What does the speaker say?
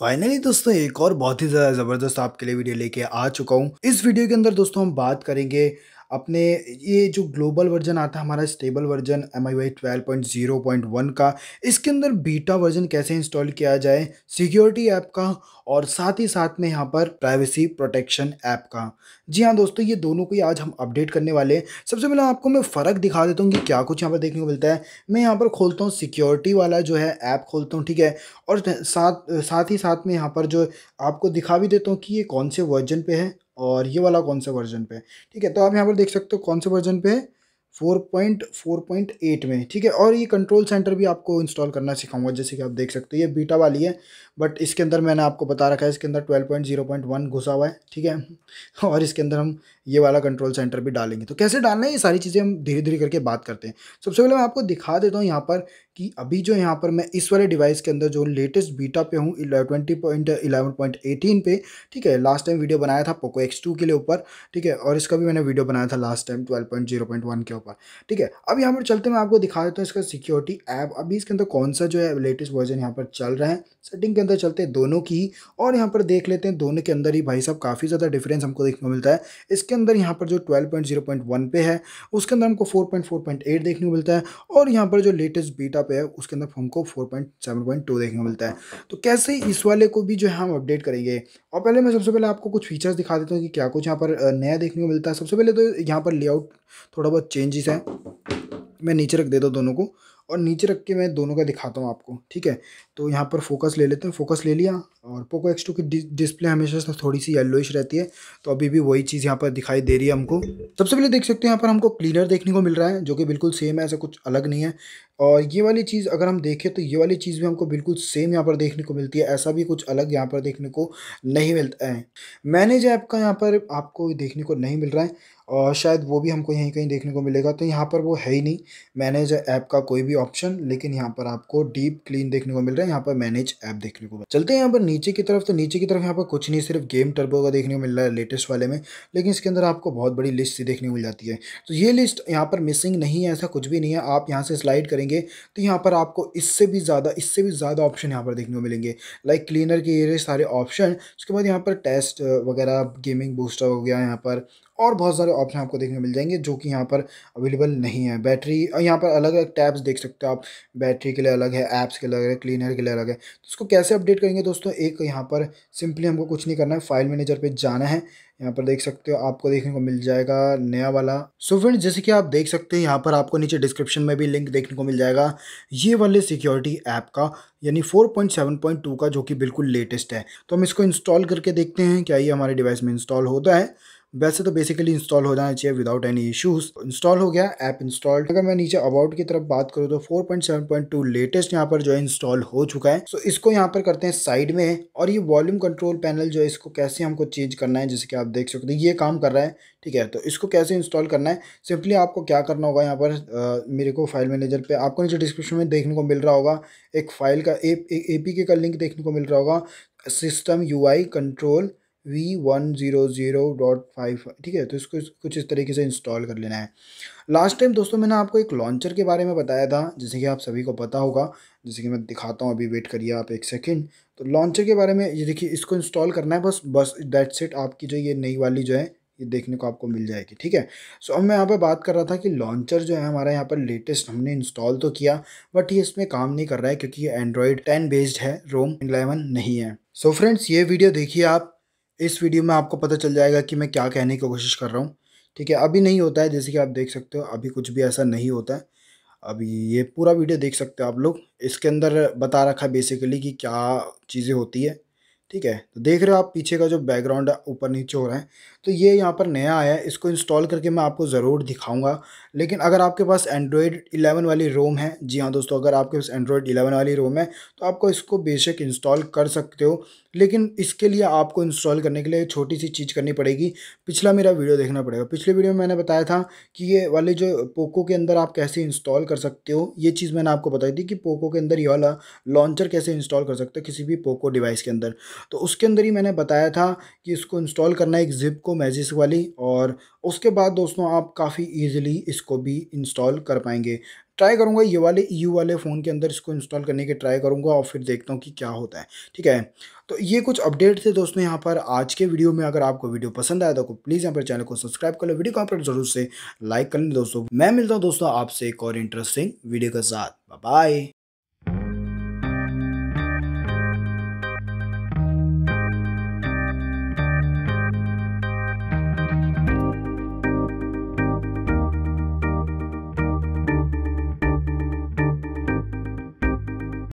finally दोस्तों एक और बहुत ही ज़्यादा ज़बरदस्त आपके लिए वीडियो लेके आ चुका हूँ इस वीडियो के अंदर दोस्तों हम बात करेंगे अपने ये जो ग्लोबल वर्जन आता है हमारा stable version M I Y twelve point zero point one का इसके अंदर बीटा वर्जन कैसे इंस्टॉल किया जाए सिक्योरिटी ऐप का और साथ ही साथ में यहाँ पर प्राइवेसी प्रोटेक्शन ऐप का जी हाँ दोस्तों ये दोनों को ही आज हम अपडेट करने वाले हैं सबसे पहले आपको मैं फ़र्क दिखा देता हूँ कि क्या कुछ यहाँ पर देखने को मिलता है मैं यहाँ पर खोलता हूँ सिक्योरिटी वाला जो है ऐप खोलता हूँ ठीक है और साथ साथ ही साथ में यहाँ पर जो आपको दिखा भी देता हूँ कि ये कौन से वर्जन पे है और ये वाला कौन सा वर्जन पे है ठीक है तो आप यहाँ पर देख सकते हो कौन से वर्जन पे है four four point point eight में ठीक है और ये कंट्रोल सेंटर भी आपको इंस्टॉल करना सिखाऊंगा जैसे कि आप देख सकते हो ये बीटा वाली है बट इसके अंदर मैंने आपको बता रखा है इसके अंदर twelve point point zero one घुसा हुआ है ठीक है और इसके अंदर हम ये वाला कंट्रोल सेंटर भी डालेंगे तो कैसे डालना है ये सारी चीज़ें हम धीरे धीरे करके बात करते हैं सबसे पहले मैं आपको दिखा देता हूँ यहाँ पर कि अभी जो यहाँ पर मैं इस वाले डिवाइस के अंदर जो लेटेस्ट बीटा पे हूँ twenty point eleven point eighteen पे ठीक है लास्ट टाइम वीडियो बनाया था पोको एक्स टू के लिए ऊपर ठीक है और इसका भी मैंने वीडियो बनाया था last time twelve point zero point one के ऊपर ठीक है अब यहाँ पर चलते मैं आपको दिखा देता हूँ इसका सिक्योरिटी ऐप अभी इसके अंदर कौन सा जो है लेटेस्ट वर्जन यहाँ पर चल रहा है सेटिंग के अंदर चलते हैं दोनों की और यहाँ पर देख लेते हैं दोनों के अंदर ही भाई साहब काफ़ी ज़्यादा डिफरेंस हमको देखने को मिलता है इसके अंदर यहाँ पर जो 12.0.1 पे है उसके अंदर हमको 4.4.8 देखने को मिलता है और यहाँ पर जो लेटेस्ट बीटा पे है उसके अंदर हमको 4.7.2 देखने को मिलता है तो कैसे इस वाले को भी जो है हम अपडेट करेंगे और पहले मैं सबसे पहले आपको कुछ फीचर्स दिखा देता हूँ कि क्या कुछ यहाँ पर नया देखने को मिलता है सबसे पहले तो यहाँ पर लेआउट थोड़ा बहुत चेंजेस है मैं नीचे रख देता हूँ दोनों को और नीचे रख के मैं दोनों का दिखाता हूँ आपको ठीक है तो यहाँ पर फोकस ले लेते हैं फोकस ले लिया और पोको एक्स टू की डिस्प्ले हमेशा से थोड़ी सी येलोइश रहती है तो अभी भी वही चीज़ यहाँ पर दिखाई दे रही है हमको सबसे पहले देख सकते हैं यहाँ पर हमको क्लीनर देखने को मिल रहा है जो कि बिल्कुल सेम है ऐसा कुछ अलग नहीं है और ये वाली चीज़ अगर हम देखें तो ये वाली चीज़ भी हमको बिल्कुल सेम यहाँ पर देखने को मिलती है ऐसा भी कुछ अलग यहाँ पर देखने को नहीं मिलता है मैनेज ऐप का यहाँ पर आपको देखने को नहीं मिल रहा है और शायद वो भी हमको यहीं कहीं देखने को मिलेगा तो यहाँ पर वो है ही नहीं मैनेज ऐप का कोई भी ऑप्शन लेकिन यहाँ पर आपको डीप क्लीन देखने को मिल रहा है यहाँ पर मैनेज ऐप देखने को चलते हैं यहाँ पर नीचे की तरफ तो नीचे की तरफ यहाँ पर कुछ नहीं सिर्फ गेम टर्बो का देखने को मिल रहा है लेटेस्ट वाले में लेकिन इसके अंदर आपको बहुत बड़ी लिस्ट देखने को मिल जाती है तो ये लिस्ट यहाँ पर मिसिंग नहीं है ऐसा कुछ भी नहीं है आप यहाँ से स्लाइड करेंगे करेंगे तो यहाँ पर आपको इससे भी ज़्यादा इससे भी ज़्यादा ऑप्शन यहाँ पर देखने को मिलेंगे लाइक क्लीनर के ये सारे ऑप्शन उसके बाद यहाँ पर टेस्ट वगैरह गेमिंग बूस्टर हो गया यहाँ पर और बहुत सारे ऑप्शन आपको देखने को मिल जाएंगे जो कि यहाँ पर अवेलेबल नहीं है बैटरी और यहाँ पर अलग अलग टैब्स देख सकते हो आप बैटरी के लिए अलग है ऐप्स के लिए अलग है क्लीनर के लिए अलग है तो इसको कैसे अपडेट करेंगे दोस्तों एक यहाँ पर सिंपली हमको कुछ नहीं करना है फाइल मैनेजर पर जाना है यहाँ पर देख सकते हो आपको देखने को मिल जाएगा नया वाला सो so जैसे कि आप देख सकते हैं यहाँ पर आपको नीचे डिस्क्रिप्शन में भी लिंक देखने को मिल जाएगा ये वाले सिक्योरिटी ऐप का यानी 4.7.2 का जो कि बिल्कुल लेटेस्ट है तो हम इसको इंस्टॉल करके देखते हैं क्या ये हमारे डिवाइस में इंस्टॉल होता है वैसे तो बेसिकली इंस्टॉल हो जाना चाहिए विदाउट एनी इश्यूज इंस्टॉल हो गया ऐप इंस्टॉल अगर मैं नीचे अबाउट की तरफ बात करूँ तो 4.7.2 लेटेस्ट यहाँ पर जो है इंस्टॉल हो चुका है सो so, इसको यहाँ पर करते हैं साइड में और ये वॉल्यूम कंट्रोल पैनल जो है इसको कैसे हमको चेंज करना है जैसे कि आप देख सकते हो ये काम कर रहा है ठीक है तो इसको कैसे इंस्टॉल करना है सिंपली आपको क्या करना होगा यहाँ पर आ, मेरे को फाइल मैनेजर पर आपको नीचे डिस्क्रिप्शन में देखने को मिल रहा होगा एक फाइल का ए, ए पी के का लिंक देखने को मिल रहा होगा system U I control V one zero zero dot five ठीक है तो इसको कुछ इस तरीके से इंस्टॉल कर लेना है लास्ट टाइम दोस्तों मैंने आपको एक लॉन्चर के बारे में बताया था जैसे कि आप सभी को पता होगा जैसे कि मैं दिखाता हूँ अभी वेट करिए आप एक सेकेंड तो लॉन्चर के बारे में ये देखिए इसको इंस्टॉल करना है बस बस डेट सेट आपकी जो ये नई वाली जो है ये देखने को आपको मिल जाएगी ठीक है सो अब मैं यहाँ पर बात कर रहा था कि लॉन्चर जो है हमारा यहाँ पर लेटेस्ट हमने इंस्टॉल तो किया बट ये इसमें काम नहीं कर रहा है क्योंकि ये एंड्रॉयड टेन बेस्ड है रोम इलेवन नहीं है सो so, फ्रेंड्स ये वीडियो देखिए आप इस वीडियो में आपको पता चल जाएगा कि मैं क्या कहने की कोशिश कर रहा हूँ ठीक है अभी नहीं होता है जैसे कि आप देख सकते हो अभी कुछ भी ऐसा नहीं होता है अभी ये पूरा वीडियो देख सकते हो आप लोग इसके अंदर बता रखा है बेसिकली कि क्या चीज़ें होती है ठीक है तो देख रहे हो आप पीछे का जो बैकग्राउंड है ऊपर नीचे हो रहा है तो ये यहाँ पर नया आया है इसको इंस्टॉल करके मैं आपको ज़रूर दिखाऊंगा लेकिन अगर आपके पास एंड्रॉयड 11 वाली रोम है जी हाँ दोस्तों अगर आपके पास एंड्रॉयड 11 वाली रोम है तो आपको इसको बेशक इंस्टॉल कर सकते हो लेकिन इसके लिए आपको इंस्टॉल करने के लिए छोटी सी चीज़ करनी पड़ेगी पिछला मेरा वीडियो देखना पड़ेगा पिछले वीडियो में मैंने बताया था कि ये वाले जो पोको के अंदर आप कैसे इंस्टॉल कर सकते हो ये चीज़ मैंने आपको बताई थी कि पोको के अंदर ये वाला लॉन्चर कैसे इंस्टॉल कर सकते हो किसी भी पोको डिवाइस के अंदर तो उसके अंदर ही मैंने बताया था कि इसको इंस्टॉल करना है एक जिप को मैजिस वाली और उसके बाद दोस्तों आप काफ़ी ईजिली इसको भी इंस्टॉल कर पाएंगे ट्राई करूँगा ये वाले यू e वाले फ़ोन के अंदर इसको इंस्टॉल करने के ट्राई करूँगा और फिर देखता हूँ कि क्या होता है ठीक है तो ये कुछ अपडेट थे दोस्तों यहाँ पर आज के वीडियो में अगर आपको वीडियो पसंद आया तो प्लीज़ यहाँ पर चैनल को सब्सक्राइब कर लो वीडियो को पर जरूर से लाइक कर लें दोस्तों मैं मिलता हूँ दोस्तों आपसे एक और इंटरेस्टिंग वीडियो के साथ बाय